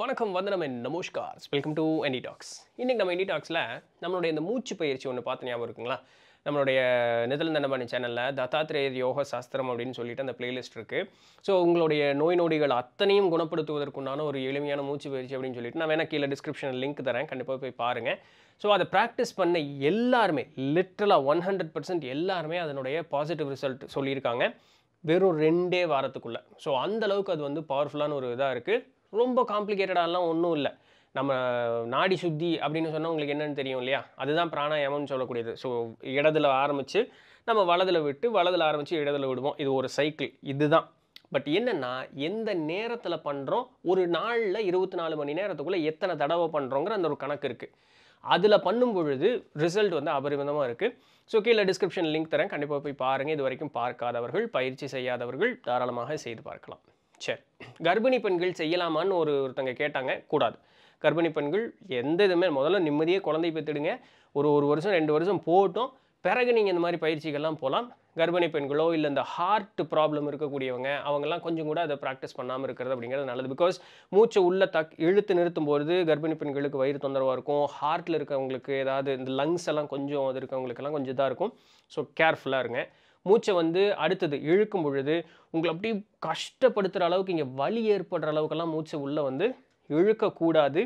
வணக்கம் வந்தனம் அண்ட் நமஸ்கார் வெல்கம் டு எனி டாக்ஸ் இன்றைக்கி நம்ம எனி டாக்ஸில் நம்மளுடைய இந்த மூச்சு பயிற்சி ஒன்று பார்த்து ஞாபகம் இருக்குங்களா நம்மளுடைய நிதலந்தண்டபாணி சேனலில் தத்தாத்திரேய யோக சாஸ்திரம் அப்படின்னு சொல்லிட்டு அந்த பிளேலிஸ்ட் இருக்குது ஸோ உங்களுடைய நோய் நொடிகள் அத்தனையும் குணப்படுத்துவதற்குண்டான ஒரு எளிமையான மூச்சு பயிற்சி அப்படின்னு சொல்லிட்டு நான் வேணால் கீழே டிஸ்கிரிப்ஷனில் லிங்க் தரேன் கண்டிப்பாக போய் பாருங்கள் ஸோ அதை ப்ராக்டிஸ் பண்ண எல்லாருமே லிட்ரலாக ஒன் ஹண்ட்ரட் பர்சன்ட் எல்லாருமே அதனுடைய பாசிட்டிவ் ரிசல்ட் சொல்லியிருக்காங்க வெறும் ரெண்டே வாரத்துக்குள்ளே ஸோ அந்தளவுக்கு அது வந்து பவர்ஃபுல்லான ஒரு இதாக இருக்குது ரொம்ப காம்ப்ளிகேட்டடாலாம் ஒன்றும் இல்லை நம்ம நாடி சுத்தி அப்படின்னு சொன்னால் உங்களுக்கு என்னென்னு தெரியும் இல்லையா அதுதான் பிராணாயாமம்னு சொல்லக்கூடியது ஸோ இடத்துல ஆரம்பித்து நம்ம வலதில் விட்டு வலதில் ஆரம்பித்து இடத்துல விடுவோம் இது ஒரு சைக்கிள் இதுதான் பட் என்னென்னா எந்த நேரத்தில் பண்ணுறோம் ஒரு நாளில் இருபத்தி நாலு மணி நேரத்துக்குள்ளே எத்தனை தடவை பண்ணுறோங்கிற அந்த ஒரு கணக்கு இருக்குது அதில் பண்ணும் பொழுது ரிசல்ட் வந்து அபரிமிதமாக இருக்குது ஸோ கீழே டிஸ்கிரிப்ஷன் லிங்க் தரேன் கண்டிப்பாக போய் பாருங்கள் இது வரைக்கும் பார்க்காதவர்கள் பயிற்சி செய்யாதவர்கள் தாராளமாக செய்து பார்க்கலாம் சரி கர்ப்பிணி பெண்கள் செய்யலாமான்னு ஒரு ஒருத்தங்க கேட்டாங்க கூடாது கர்ப்பிணி பெண்கள் எந்த இதுவுமே முதல்ல நிம்மதியே குழந்தை பெற்றுடுங்க ஒரு ஒரு வருஷம் ரெண்டு வருஷம் போட்டும் பிறகு நீங்கள் இந்த மாதிரி பயிற்சிகள்லாம் போகலாம் கர்ப்பிணி பெண்களோ இல்லை இந்த ஹார்ட் ப்ராப்ளம் இருக்கக்கூடியவங்க அவங்கெல்லாம் கொஞ்சம் கூட அதை ப்ராக்டிஸ் பண்ணாமல் இருக்கிறது அப்படிங்கிறது நல்லது பிகாஸ் மூச்சை உள்ளே தக் இழுத்து நிறுத்தும்போது கர்ப்பிணி பெண்களுக்கு வயிறு தொந்தரவாக இருக்கும் ஹார்ட்டில் இருக்கவங்களுக்கு ஏதாவது இந்த லங்ஸ் எல்லாம் கொஞ்சம் அது இருக்கவங்களுக்கெல்லாம் கொஞ்சம் இதாக இருக்கும் ஸோ கேர்ஃபுல்லாக இருங்க மூச்சை வந்து அடுத்தது இழுக்கும் பொழுது உங்களை அப்படி கஷ்டப்படுத்துகிற அளவுக்கு இங்கே வலி ஏற்படுற அளவுக்கெல்லாம் மூச்சை உள்ளே வந்து இழுக்கக்கூடாது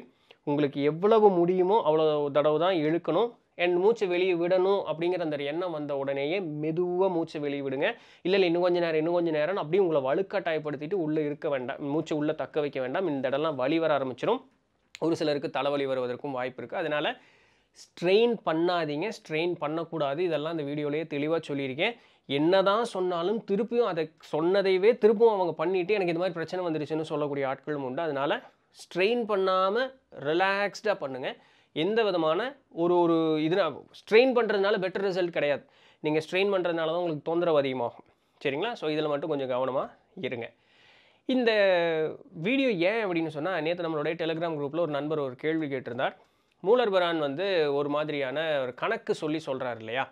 உங்களுக்கு எவ்வளவு முடியுமோ அவ்வளோ தடவை தான் இழுக்கணும் என் மூச்சை வெளியே விடணும் அப்படிங்கிற அந்த எண்ணம் வந்த உடனேயே மெதுவாக மூச்சை வெளியே விடுங்க இல்லை இல்லை இன்னும் கொஞ்சம் நேரம் இன்னும் கொஞ்சம் நேரம் அப்படியே உங்களை வழுக்கட்டாயப்படுத்திட்டு உள்ளே இருக்க வேண்டாம் மூச்சை உள்ளே தக்க வைக்க வேண்டாம் இந்த இடம்லாம் வலி வர ஆரம்பிச்சிடும் ஒரு சிலருக்கு தலைவலி வருவதற்கும் வாய்ப்பு இருக்குது அதனால் ஸ்ட்ரெயின் பண்ணாதீங்க ஸ்ட்ரெயின் பண்ணக்கூடாது இதெல்லாம் இந்த வீடியோலேயே தெளிவாக சொல்லியிருக்கேன் என்னதான் சொன்னாலும் திருப்பியும் அதை சொன்னதையவே திருப்பும் அவங்க பண்ணிவிட்டு எனக்கு இது மாதிரி பிரச்சனை வந்துருச்சுன்னு சொல்லக்கூடிய ஆட்களும் உண்டு அதனால் ஸ்ட்ரெயின் பண்ணாமல் ரிலாக்ஸ்டாக பண்ணுங்கள் எந்த விதமான ஒரு ஒரு இது ஸ்ட்ரெயின் பண்ணுறதுனால பெட்டர் ரிசல்ட் கிடையாது நீங்கள் ஸ்ட்ரெயின் பண்ணுறதுனால தான் உங்களுக்கு தொந்தரவு அதிகமாகும் சரிங்களா ஸோ இதில் மட்டும் கொஞ்சம் கவனமாக இருங்க இந்த வீடியோ ஏன் அப்படின்னு சொன்னால் நேற்று நம்மளுடைய டெலிகிராம் குரூப்பில் ஒரு நண்பர் ஒரு கேள்வி கேட்டிருந்தார் மூலர்பரான் வந்து ஒரு மாதிரியான ஒரு கணக்கு சொல்லி சொல்கிறார் இல்லையா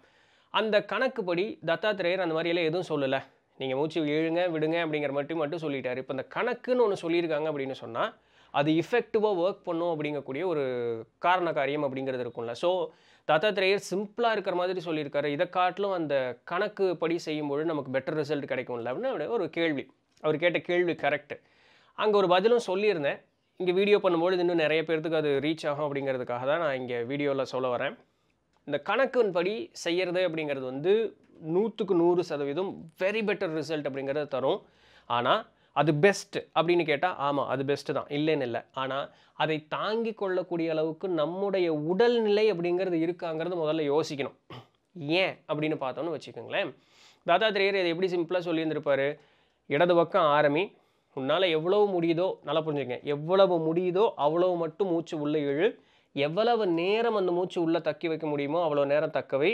அந்த கணக்குப்படி தத்தாத்திரேயர் அந்த மாதிரியெல்லாம் எதுவும் சொல்லலை நீங்கள் மூச்சு எழுங்க விடுங்க அப்படிங்கிற மட்டும் மட்டும் சொல்லிட்டார் இப்போ இந்த கணக்குன்னு ஒன்று சொல்லியிருக்காங்க அப்படின்னு சொன்னால் அது இஃபெக்டிவாக ஒர்க் பண்ணும் அப்படிங்கக்கூடிய ஒரு காரண காரியம் அப்படிங்கிறது இருக்கும்ல ஸோ தத்தாத்திரேயர் சிம்பிளாக இருக்கிற மாதிரி சொல்லியிருக்காரு இதை காட்டிலும் அந்த கணக்கு படி செய்யும்போது நமக்கு பெட்டர் ரிசல்ட் கிடைக்கும்ல அப்படின்னு ஒரு கேள்வி அவர் கேட்ட கேள்வி கரெக்டு அங்கே ஒரு பதிலும் சொல்லியிருந்தேன் இங்கே வீடியோ பண்ணும்போது இன்னும் நிறைய பேர்த்துக்கு அது ரீச் ஆகும் அப்படிங்கிறதுக்காக தான் நான் இங்கே வீடியோவில் சொல்ல வரேன் இந்த படி செய்கிறது அப்படிங்கிறது வந்து நூற்றுக்கு நூறு சதவீதம் வெரி பெட்டர் ரிசல்ட் அப்படிங்கிறத தரும் ஆனால் அது பெஸ்ட்டு அப்படின்னு கேட்டால் ஆமாம் அது பெஸ்ட்டு தான் இல்லைன்னு இல்லை ஆனால் அதை தாங்கி கொள்ளக்கூடிய அளவுக்கு நம்முடைய உடல்நிலை அப்படிங்கிறது இருக்காங்கிறது முதல்ல யோசிக்கணும் ஏன் அப்படின்னு பார்த்தோம்னு வச்சுக்கோங்களேன் தாத்தாத்திரேயர் இதை எப்படி சிம்பிளாக சொல்லியிருந்திருப்பார் இடது பக்கம் ஆரம்பி உன்னால் எவ்வளவு முடியுதோ நல்லா புரிஞ்சுக்கங்க எவ்வளவு முடியுதோ அவ்வளவு மட்டும் மூச்சு உள்ளே இழு எவ்வளவு நேரம் அந்த மூச்சு உள்ளே தக்கி வைக்க முடியுமோ அவ்வளோ நேரம் தக்கவை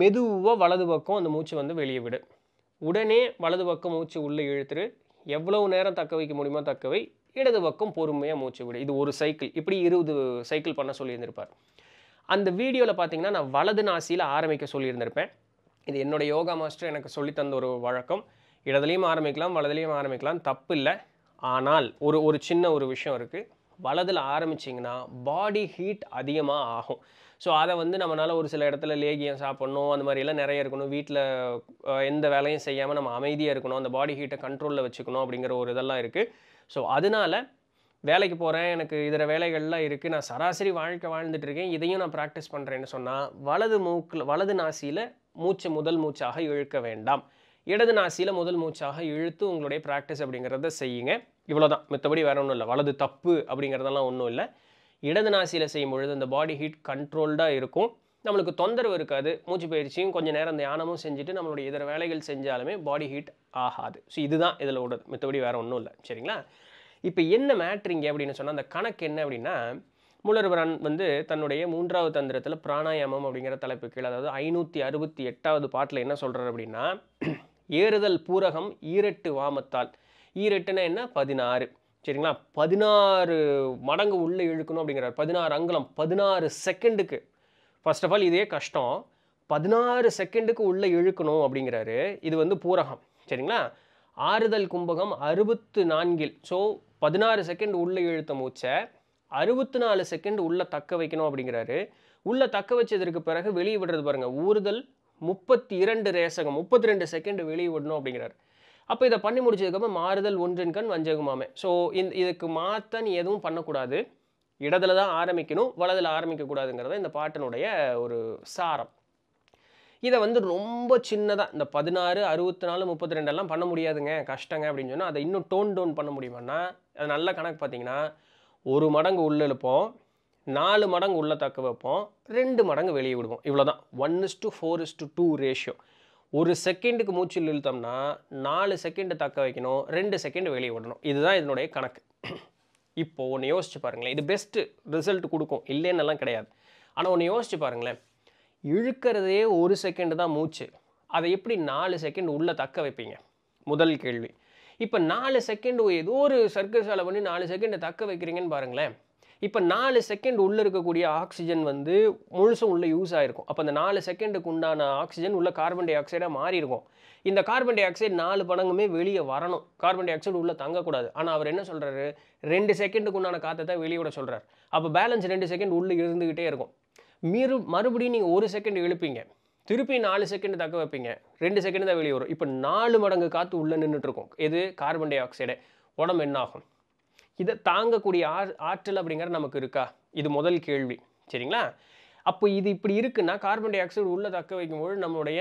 மெதுவாக வலது பக்கம் அந்த மூச்சு வந்து வெளியே விடு உடனே வலது பக்கம் மூச்சு உள்ளே இழுத்துரு எவ்வளவு நேரம் தக்க வைக்க முடியுமோ தக்கவை இடது பக்கம் பொறுமையாக மூச்சு விடு இது ஒரு சைக்கிள் இப்படி இருபது சைக்கிள் பண்ண சொல்லியிருந்திருப்பார் அந்த வீடியோவில் பார்த்தீங்கன்னா நான் வலது நாசியில் ஆரம்பிக்க சொல்லியிருந்திருப்பேன் இது என்னோடய யோகா மாஸ்டர் எனக்கு சொல்லித்தந்த ஒரு வழக்கம் இடதுலையும் ஆரம்பிக்கலாம் வலதுலேயும் ஆரம்பிக்கலாம் தப்பு இல்லை ஆனால் ஒரு ஒரு சின்ன ஒரு விஷயம் இருக்குது வலதில் ஆரம்பிச்சிங்கன்னா பாடி ஹீட் அதிகமாக ஆகும் ஸோ அதை வந்து நம்மளால் ஒரு சில இடத்துல லேகியம் சாப்பிட்ணும் அந்த மாதிரியெல்லாம் நிறைய இருக்கணும் வீட்டில் எந்த வேலையும் செய்யாமல் நம்ம அமைதியாக இருக்கணும் அந்த பாடி ஹீட்டை கண்ட்ரோலில் வச்சுக்கணும் அப்படிங்கிற ஒரு இதெல்லாம் இருக்குது ஸோ அதனால் வேலைக்கு போகிறேன் எனக்கு இதர வேலைகள்லாம் இருக்குது நான் சராசரி வாழ்க்கை வாழ்ந்துட்டுருக்கேன் இதையும் நான் ப்ராக்டிஸ் பண்ணுறேன்னு சொன்னால் வலது மூக்கில் வலது நாசியில் மூச்சு முதல் மூச்சாக இழுக்க வேண்டாம் இடது நாசியில் முதல் மூச்சாக இழுத்து உங்களுடைய ப்ராக்டிஸ் அப்படிங்கிறத செய்யுங்க இவ்வளோதான் மற்றபடி வேறு ஒன்றும் இல்லை வலது தப்பு அப்படிங்கிறதெல்லாம் ஒன்றும் இல்லை இடது நாசியில் செய்யும் பொழுது அந்த பாடி ஹீட் கண்ட்ரோல்டாக இருக்கும் நம்மளுக்கு தொந்தரவு இருக்காது மூச்சு பயிற்சியும் கொஞ்சம் நேரம் தியானமும் செஞ்சுட்டு நம்மளுடைய இதர வேலைகள் செஞ்சாலுமே பாடி ஹீட் ஆகாது ஸோ இதுதான் இதில் விடுறது மற்றபடி வேறு ஒன்றும் இல்லை சரிங்களா இப்போ என்ன மேட்ரிங் அப்படின்னு சொன்னால் அந்த கணக்கு என்ன அப்படின்னா முலர்வரன் வந்து தன்னுடைய மூன்றாவது தந்திரத்தில் பிராணாயாமம் அப்படிங்கிற தலைப்பு கீழே அதாவது ஐநூற்றி அறுபத்தி எட்டாவது பாட்டில் என்ன சொல்கிறார் அப்படின்னா ஏறுதல் பூரகம் ஈரெட்டு வாமத்தால் ஈரெட்டுனா என்ன பதினாறு சரிங்களா பதினாறு மடங்கு உள்ளே இழுக்கணும் அப்படிங்கிறார் பதினாறு அங்குலம் பதினாறு செகண்டுக்கு ஃபர்ஸ்ட் ஆஃப் ஆல் இதே கஷ்டம் பதினாறு செகண்டுக்கு உள்ளே இழுக்கணும் அப்படிங்கிறாரு இது வந்து பூரகம் சரிங்களா ஆறுதல் கும்பகம் அறுபத்து நான்கில் ஸோ பதினாறு செகண்ட் உள்ளே இழுத்த மூச்சை அறுபத்தி நாலு செகண்ட் உள்ளே தக்க வைக்கணும் அப்படிங்கிறாரு உள்ளே தக்க வச்சதற்கு பிறகு வெளியே விடுறது பாருங்கள் ஊறுதல் முப்பத்தி இரண்டு ரேசகம் முப்பத்தி ரெண்டு செகண்ட் விடணும் அப்படிங்கிறார் அப்போ இதை பண்ணி முடிச்சதுக்கப்புறம் மாறுதல் ஒன்றின் கண் வஞ்சகுமாமே ஸோ இந்த இதுக்கு மாற்ற நீ எதுவும் பண்ணக்கூடாது இடத்துல தான் ஆரம்பிக்கணும் வலதில் ஆரம்பிக்கக்கூடாதுங்கிறத இந்த பாட்டினுடைய ஒரு சாரம் இதை வந்து ரொம்ப சின்னதாக இந்த பதினாறு அறுபத்தி நாலு முப்பத்தி ரெண்டெல்லாம் பண்ண முடியாதுங்க கஷ்டங்க அப்படின்னு சொன்னால் அதை இன்னும் டோன் டோன் பண்ண முடியுமான்னா அது நல்ல கணக்கு பார்த்தீங்கன்னா ஒரு மடங்கு உள்ளெழுப்போம் நாலு மடங்கு உள்ளே தக்க வைப்போம் ரெண்டு மடங்கு வெளியே விடுவோம் இவ்வளோ தான் one is to four is to two ratio ஒரு செகண்டுக்கு மூச்சில் இழுத்தோம்னா நாலு செகண்டு தக்க வைக்கணும் ரெண்டு செகண்டு வெளியே விடணும் இதுதான் இதனுடைய கணக்கு இப்போது ஒன்று யோசிச்சு பாருங்களேன் இது பெஸ்ட்டு ரிசல்ட் கொடுக்கும் இல்லைன்னெல்லாம் கிடையாது ஆனால் ஒன்று யோசிச்சு பாருங்களேன் இழுக்கிறதே ஒரு செகண்டு தான் மூச்சு அதை எப்படி நாலு செகண்ட் உள்ளே தக்க வைப்பீங்க முதல் கேள்வி இப்போ நாலு செகண்டு ஏதோ ஒரு சர்க்கஸ் பண்ணி நாலு செகண்டை தக்க வைக்கிறீங்கன்னு பாருங்களேன் இப்போ நாலு செகண்ட் உள்ளே இருக்கக்கூடிய ஆக்சிஜன் வந்து முழுசும் உள்ளே யூஸ் ஆகிருக்கும் அப்போ அந்த நாலு செகண்டுக்கு உண்டான ஆக்சிஜன் உள்ளே கார்பன் டை ஆக்சைடாக மாறி இருக்கும் இந்த கார்பன் டை ஆக்சைடு நாலு படங்குமே வெளியே வரணும் கார்பன் டை ஆக்சைடு உள்ளே தங்கக்கூடாது ஆனால் அவர் என்ன சொல்கிறாரு ரெண்டு செகண்டுக்கு உண்டான காற்றை தான் வெளியே விட சொல்கிறார் அப்போ பேலன்ஸ் ரெண்டு செகண்ட் உள்ளே இருந்துக்கிட்டே இருக்கும் மீறு மறுபடியும் நீங்கள் ஒரு செகண்ட் எழுப்பீங்க திருப்பி நாலு செகண்ட் தக்க வைப்பீங்க ரெண்டு செகண்ட் தான் வெளியே வரும் இப்போ நாலு மடங்கு காற்று உள்ளே நின்றுட்டுருக்கும் எது கார்பன் டை ஆக்சைடு உடம்பு என்ன ஆகும் இதை தாங்கக்கூடிய ஆ ஆற்றல் அப்படிங்கிறது நமக்கு இருக்கா இது முதல் கேள்வி சரிங்களா அப்போ இது இப்படி இருக்குன்னா கார்பன் டை ஆக்சைடு உள்ளே தக்க வைக்கும்போது நம்மளுடைய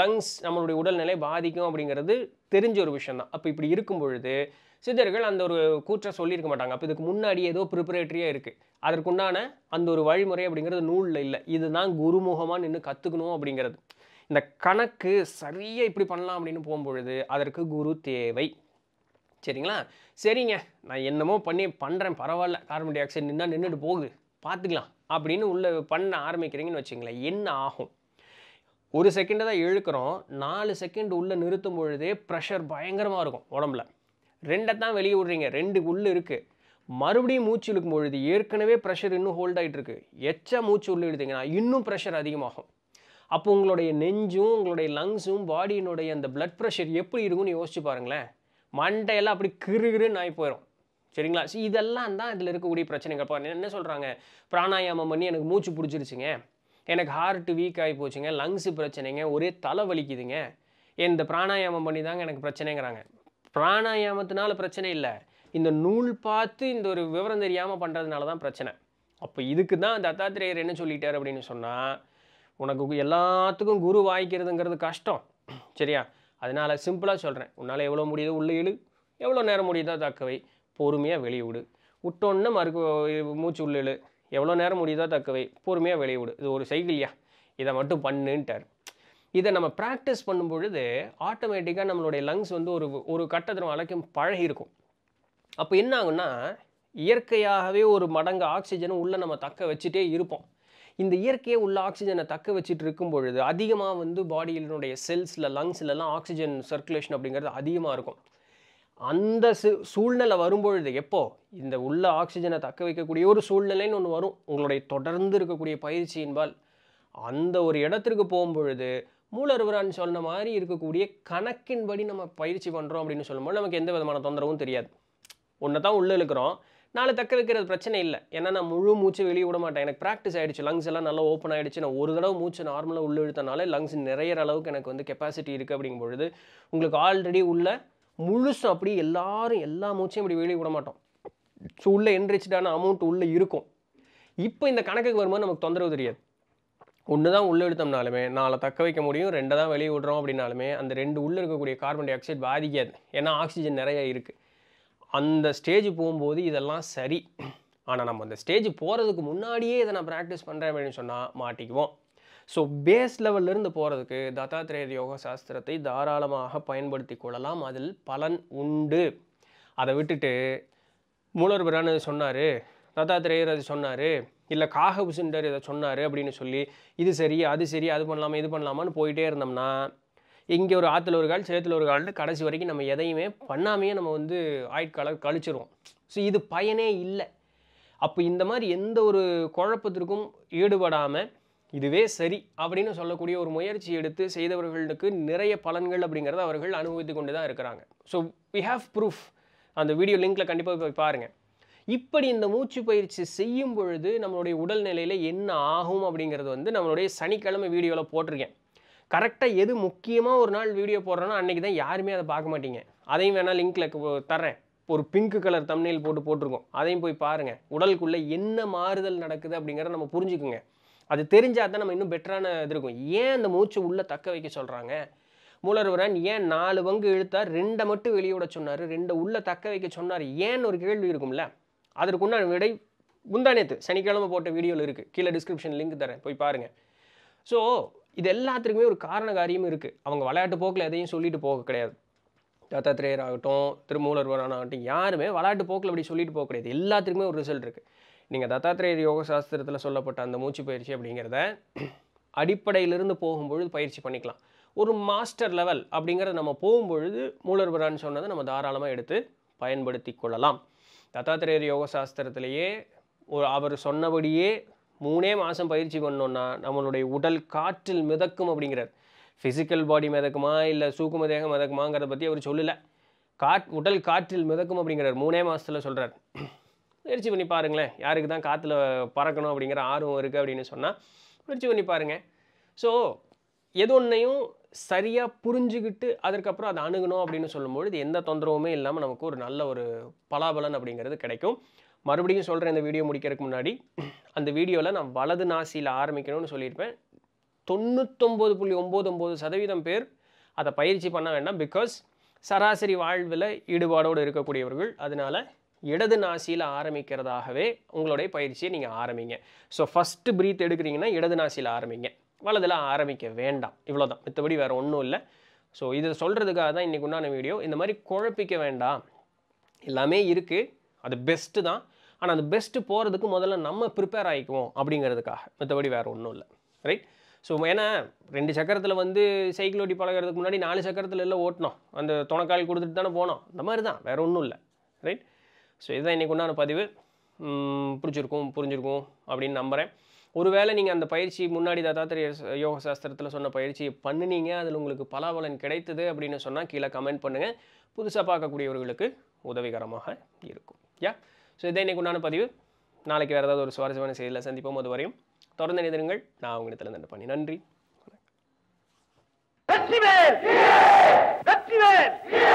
லங்ஸ் நம்மளுடைய உடல்நிலை பாதிக்கும் அப்படிங்கிறது தெரிஞ்ச ஒரு விஷயம் தான் அப்போ இப்படி இருக்கும் பொழுது சித்தர்கள் அந்த ஒரு கூற்றை சொல்லியிருக்க மாட்டாங்க அப்போ இதுக்கு முன்னாடி ஏதோ ப்ரிப்பரேட்டரியாக இருக்குது அதற்குண்டான அந்த ஒரு வழிமுறை அப்படிங்கிறது நூலில் இல்லை இதுதான் குருமுகமாக நின்று கற்றுக்கணும் அப்படிங்கிறது இந்த கணக்கு சரியாக இப்படி பண்ணலாம் அப்படின்னு போகும்பொழுது அதற்கு குரு தேவை சரிங்களா சரிங்க நான் என்னமோ பண்ணி பண்ணுறேன் பரவாயில்ல கார்பன் டை ஆக்சைடு நின்று நின்றுட்டு போகுது பார்த்துக்கலாம் அப்படின்னு உள்ளே பண்ண ஆரம்பிக்கிறீங்கன்னு வச்சுங்களேன் என்ன ஆகும் ஒரு செகண்டை தான் இழுக்கிறோம் நாலு செகண்ட் உள்ளே நிறுத்தும் பொழுதே ப்ரெஷர் பயங்கரமாக இருக்கும் உடம்புல ரெண்டை தான் வெளியே விடுறீங்க ரெண்டு உள்ளே இருக்குது மறுபடியும் மூச்சு இழுக்கும் பொழுது ஏற்கனவே ப்ரெஷர் இன்னும் ஹோல்ட் ஆகிட்டு இருக்கு எச்சா மூச்சு உள்ளே இழுத்தீங்கன்னா இன்னும் ப்ரெஷர் அதிகமாகும் அப்போ உங்களுடைய நெஞ்சும் உங்களுடைய லங்ஸும் பாடியினுடைய அந்த பிளட் ப்ரெஷர் எப்படி இருக்குன்னு யோசிச்சு பாருங்களேன் மண்டையெல்லாம் அப்படி கிருகிருன்னு ஆகி போயிடும் சரிங்களா ஸோ இதெல்லாம் தான் இதில் இருக்கக்கூடிய பிரச்சனைகள் இப்போ என்ன சொல்கிறாங்க பிராணாயாமம் பண்ணி எனக்கு மூச்சு பிடிச்சிருச்சுங்க எனக்கு ஹார்ட் வீக் ஆகி போச்சுங்க லங்ஸு பிரச்சனைங்க ஒரே தலை வலிக்குதுங்க இந்த பிராணாயாமம் பண்ணி தாங்க எனக்கு பிரச்சனைங்கிறாங்க பிராணாயாமத்தினால பிரச்சனை இல்லை இந்த நூல் பார்த்து இந்த ஒரு விவரம் தெரியாமல் பண்ணுறதுனால தான் பிரச்சனை அப்போ இதுக்கு தான் தத்தாத்திரேயர் என்ன சொல்லிட்டார் அப்படின்னு சொன்னால் உனக்கு எல்லாத்துக்கும் குரு வாய்க்கிறதுங்கிறது கஷ்டம் சரியா அதனால் சிம்பிளாக சொல்கிறேன் உன்னால் எவ்வளோ முடியுது உள்ளே இழு எவ்வளோ நேரம் முடியுதோ தக்கவை பொறுமையாக வெளியே விடு விட்டோன்னு மறுக்க மூச்சு உள்ளே இழு எவ்வளோ நேரம் முடியுதோ தக்கவை பொறுமையாக வெளியே விடு இது ஒரு சைக்கிள்யா இதை மட்டும் பண்ணுன்ட்டார் இதை நம்ம ப்ராக்டிஸ் பண்ணும் பொழுது ஆட்டோமேட்டிக்காக நம்மளுடைய லங்ஸ் வந்து ஒரு ஒரு கட்டத்தில் வளைக்கும் பழகிருக்கும் அப்போ என்ன ஆகுன்னா இயற்கையாகவே ஒரு மடங்கு ஆக்சிஜனும் உள்ளே நம்ம தக்க வச்சுட்டே இருப்போம் இந்த இயற்கையே உள்ள ஆக்சிஜனை தக்க வச்சுட்டு இருக்கும் பொழுது அதிகமாக வந்து பாடியினுடைய செல்ஸில் லங்ஸ்லலாம் ஆக்சிஜன் சர்க்குலேஷன் அப்படிங்கிறது அதிகமாக இருக்கும் அந்த சு சூழ்நிலை வரும்பொழுது எப்போ இந்த உள்ள ஆக்சிஜனை தக்க வைக்கக்கூடிய ஒரு சூழ்நிலைன்னு ஒன்று வரும் உங்களுடைய தொடர்ந்து இருக்கக்கூடிய பயிற்சியின்பால் அந்த ஒரு இடத்திற்கு போகும்பொழுது மூலருவரான்னு சொன்ன மாதிரி இருக்கக்கூடிய கணக்கின்படி நம்ம பயிற்சி பண்ணுறோம் அப்படின்னு சொல்லும்போது நமக்கு எந்த விதமான தொந்தரவும் தெரியாது ஒன்று தான் உள்ளே இழுக்கிறோம் நாளை தக்க வைக்கிறது பிரச்சனை இல்லை ஏன்னா நான் முழு மூச்சு வெளியே விட மாட்டேன் எனக்கு ப்ராக்டிஸ் ஆகிடுச்சு லங்ஸ் எல்லாம் நல்லா ஓப்பன் ஆகிடுச்சு நான் ஒரு தடவை மூச்சு நார்மலாக உள்ள இழுத்தனாலே லங்ஸ் நிறைய அளவுக்கு எனக்கு வந்து கெப்பாசிட்டி இருக்குது அப்படிங்கும் பொழுது உங்களுக்கு ஆல்ரெடி உள்ள முழுசும் அப்படி எல்லாரும் எல்லா மூச்சையும் இப்படி வெளியே விட மாட்டோம் ஸோ உள்ளே என்ரிச்சான அமௌண்ட் உள்ளே இருக்கும் இப்போ இந்த கணக்குக்கு வரும்போது நமக்கு தொந்தரவு தெரியாது ஒன்று தான் உள்ளே எடுத்தோம்னாலுமே நாளை தக்க வைக்க முடியும் ரெண்டை தான் வெளியே விடுறோம் அப்படின்னாலுமே அந்த ரெண்டு உள்ளே இருக்கக்கூடிய கார்பன் டை ஆக்சைடு பாதிக்காது ஏன்னா ஆக்சிஜன் நிறையா இருக்குது அந்த ஸ்டேஜ் போகும்போது இதெல்லாம் சரி ஆனால் நம்ம அந்த ஸ்டேஜ் போகிறதுக்கு முன்னாடியே இதை நான் ப்ராக்டிஸ் பண்ணுறேன் அப்படின்னு சொன்னால் மாட்டிக்குவோம் ஸோ பேஸ் லெவல்லிருந்து போகிறதுக்கு தத்தாத்திரேய யோக சாஸ்திரத்தை தாராளமாக பயன்படுத்தி கொள்ளலாம் அதில் பலன் உண்டு அதை விட்டுட்டு மூலர் பிரான் சொன்னார் தத்தாத்திரேயர் அது சொன்னார் இல்லை காகபுசுண்டர் இதை சொன்னார் அப்படின்னு சொல்லி இது சரி அது சரி அது பண்ணலாமா இது பண்ணலாமான்னு போயிட்டே இருந்தோம்னா இங்கே ஒரு ஆற்றுல ஒரு கால் சேத்துல ஒரு கால்னு கடைசி வரைக்கும் நம்ம எதையுமே பண்ணாமையே நம்ம வந்து ஆயுட்காலம் கழிச்சிருவோம் ஸோ இது பயனே இல்லை அப்போ இந்த மாதிரி எந்த ஒரு குழப்பத்திற்கும் ஈடுபடாமல் இதுவே சரி அப்படின்னு சொல்லக்கூடிய ஒரு முயற்சி எடுத்து செய்தவர்களுக்கு நிறைய பலன்கள் அப்படிங்கிறத அவர்கள் அனுபவித்து கொண்டு தான் இருக்கிறாங்க ஸோ வி ஹாவ் ப்ரூஃப் அந்த வீடியோ லிங்க்கில் கண்டிப்பாக போய் பாருங்கள் இப்படி இந்த மூச்சு பயிற்சி செய்யும் பொழுது நம்மளுடைய உடல்நிலையில் என்ன ஆகும் அப்படிங்கிறது வந்து நம்மளுடைய சனிக்கிழமை வீடியோவில் போட்டிருக்கேன் கரெக்டாக எது முக்கியமாக ஒரு நாள் வீடியோ போடுறோன்னா அன்றைக்கி தான் யாருமே அதை பார்க்க மாட்டீங்க அதையும் வேணால் லிங்க்கில் தரேன் ஒரு பிங்க் கலர் தம்னையில் போட்டு போட்டிருக்கோம் அதையும் போய் பாருங்கள் உடலுக்குள்ளே என்ன மாறுதல் நடக்குது அப்படிங்கிறத நம்ம புரிஞ்சுக்குங்க அது தெரிஞ்சால் தான் நம்ம இன்னும் பெட்டரான இது இருக்கும் ஏன் அந்த மூச்சு உள்ளே தக்க வைக்க சொல்கிறாங்க மூலர்வரன் ஏன் நாலு பங்கு இழுத்தார் ரெண்டை மட்டும் வெளியோட சொன்னார் ரெண்டை உள்ளே தக்க வைக்க சொன்னார் ஏன்னு ஒரு கேள்வி இருக்கும்ல அதற்குண்டான விடை முந்தானேத்து சனிக்கிழமை போட்ட வீடியோவில் இருக்குது கீழே டிஸ்கிரிப்ஷன் லிங்க் தரேன் போய் பாருங்கள் ஸோ இது எல்லாத்துக்குமே ஒரு காரண காரியமும் இருக்குது அவங்க விளையாட்டு போக்கில் எதையும் சொல்லிட்டு போக கிடையாது தத்தாத்திரேயர் ஆகட்டும் திருமூலர்வரான் ஆகட்டும் யாருமே விளையாட்டு போக்கில் அப்படி சொல்லிட்டு போக கிடையாது எல்லாத்துக்குமே ஒரு ரிசல்ட் இருக்குது நீங்கள் தத்தாத்திரேயர் யோக சாஸ்திரத்தில் சொல்லப்பட்ட அந்த மூச்சு பயிற்சி அப்படிங்கிறத அடிப்படையிலிருந்து போகும்பொழுது பயிற்சி பண்ணிக்கலாம் ஒரு மாஸ்டர் லெவல் அப்படிங்கிறத நம்ம போகும்பொழுது மூலர்வரான்னு சொன்னதை நம்ம தாராளமாக எடுத்து பயன்படுத்தி கொள்ளலாம் தத்தாத்திரேயர் யோக சாஸ்திரத்திலேயே ஒரு அவர் சொன்னபடியே மூணே மாதம் பயிற்சி பண்ணோன்னா நம்மளுடைய உடல் காற்றில் மிதக்கும் அப்படிங்கிறார் ஃபிசிக்கல் பாடி மிதக்குமா இல்லை சூக்கும தேகம் மிதக்குமாங்கிறத பற்றி அவர் சொல்லலை காட் உடல் காற்றில் மிதக்கும் அப்படிங்கிறார் மூணே மாதத்தில் சொல்கிறார் முயற்சி பண்ணி பாருங்களேன் யாருக்கு தான் காற்றுல பறக்கணும் அப்படிங்கிற ஆர்வம் இருக்குது அப்படின்னு சொன்னால் முயற்சி பண்ணி பாருங்கள் ஸோ எது ஒன்றையும் சரியாக புரிஞ்சுக்கிட்டு அதுக்கப்புறம் அதை அணுகணும் அப்படின்னு சொல்லும்பொழுது எந்த தொந்தரவுமே இல்லாமல் நமக்கு ஒரு நல்ல ஒரு பலாபலன் அப்படிங்கிறது கிடைக்கும் மறுபடியும் சொல்கிறேன் இந்த வீடியோ முடிக்கிறதுக்கு முன்னாடி அந்த வீடியோவில் நான் வலது நாசியில் ஆரம்பிக்கணும்னு சொல்லியிருப்பேன் தொண்ணூத்தொம்பது புள்ளி ஒம்பது ஒம்பது சதவீதம் பேர் அதை பயிற்சி பண்ண வேண்டாம் பிகாஸ் சராசரி வாழ்வில் ஈடுபாடோடு இருக்கக்கூடியவர்கள் அதனால் இடது நாசியில் ஆரம்பிக்கிறதாகவே உங்களுடைய பயிற்சியை நீங்கள் ஆரம்பிங்க ஸோ ஃபஸ்ட்டு ப்ரீத் எடுக்கிறீங்கன்னா இடது நாசியில் ஆரம்பிங்க வலதில் ஆரம்பிக்க வேண்டாம் இவ்வளோதான் மற்றபடி வேறு ஒன்றும் இல்லை ஸோ இதை சொல்கிறதுக்காக தான் இன்றைக்கு உண்டான வீடியோ இந்த மாதிரி குழப்பிக்க வேண்டாம் எல்லாமே இருக்குது அது பெஸ்ட்டு தான் ஆனால் அந்த பெஸ்ட்டு போகிறதுக்கு முதல்ல நம்ம ப்ரிப்பேர் ஆகிக்குவோம் அப்படிங்கிறதுக்காக மற்றபடி வேறு ஒன்றும் இல்லை ரைட் ஸோ ஏன்னா ரெண்டு சக்கரத்தில் வந்து சைக்கிள் ஓட்டி பழகிறதுக்கு முன்னாடி நாலு சக்கரத்தில் எல்லாம் ஓட்டினோம் அந்த துணக்கால் கொடுத்துட்டு தானே போனோம் அந்த மாதிரி தான் வேறு ஒன்றும் இல்லை ரைட் ஸோ இதுதான் இன்றைக்கு உண்டான பதிவு பிடிச்சிருக்கும் புரிஞ்சிருக்கும் அப்படின்னு நம்புகிறேன் ஒருவேளை நீங்கள் அந்த பயிற்சி முன்னாடி தத்தாத்திரிய யோக சாஸ்திரத்தில் சொன்ன பயிற்சி பண்ணினீங்க அதில் உங்களுக்கு பலாபலன் கிடைத்தது அப்படின்னு சொன்னால் கீழே கமெண்ட் பண்ணுங்கள் புதுசாக பார்க்கக்கூடியவர்களுக்கு உதவிகரமாக இருக்கும் யா ஸோ இதை இன்றைக்கு உண்டான பதிவு நாளைக்கு வேறு ஏதாவது ஒரு சுவாரஸ்யமான செய்தியில் சந்திப்போம் அது வரையும் தொடர்ந்து நிதிருங்கள் நான் உங்களிடத்தில் நன்றி பண்ணி நன்றி வெற்றிவேல் வெற்றிவேல்